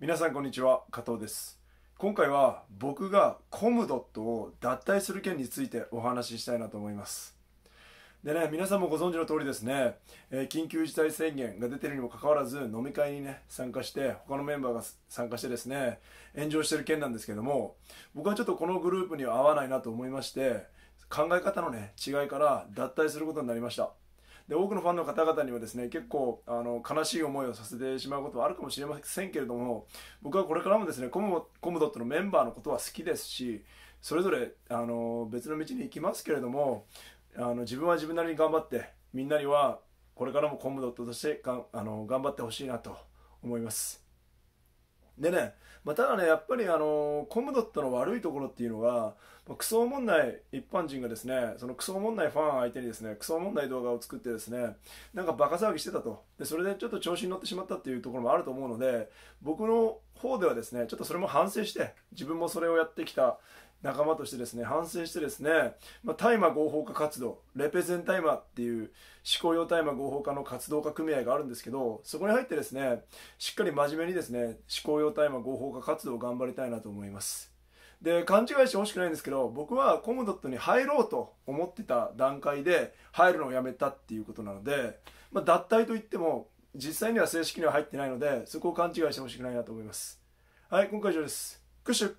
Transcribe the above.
皆さんこんにちは加藤です今回は僕がコムドットを脱退する件についてお話ししたいなと思いますでね皆さんもご存知の通りですね、えー、緊急事態宣言が出てるにもかかわらず飲み会にね参加して他のメンバーが参加してですね炎上してる件なんですけども僕はちょっとこのグループには合わないなと思いまして考え方のね違いから脱退することになりましたで多くのファンの方々にはですね結構あの悲しい思いをさせてしまうことはあるかもしれませんけれども僕はこれからもですねコムコムドットのメンバーのことは好きですしそれぞれあの別の道に行きますけれどもあの自分は自分なりに頑張ってみんなにはこれからもコムドットとしてがあの頑張ってほしいなと思います。でね、まあ、ただね、やっぱりあのコムドットの悪いところっていうのが、まあ、クソおも一般人がですね、そのクソ問題ファン相手にですね、クソ問題動画を作ってですね、なんかバカ騒ぎしてたと。で、それでちょっと調子に乗ってしまったっていうところもあると思うので、僕の方ではですねちょっとそれも反省して自分もそれをやってきた仲間としてですね反省してですね、まあ、大麻合法化活動レペゼン大麻っていう思考用大麻合法化の活動家組合があるんですけどそこに入ってですねしっかり真面目にですね思考用大麻合法化活動を頑張りたいなと思いますで勘違いしてほしくないんですけど僕はコムドットに入ろうと思ってた段階で入るのをやめたっていうことなので、まあ、脱退といっても実際には正式には入ってないので、そこを勘違いしてほしくないなと思います。はい、今回以上です。クッシュ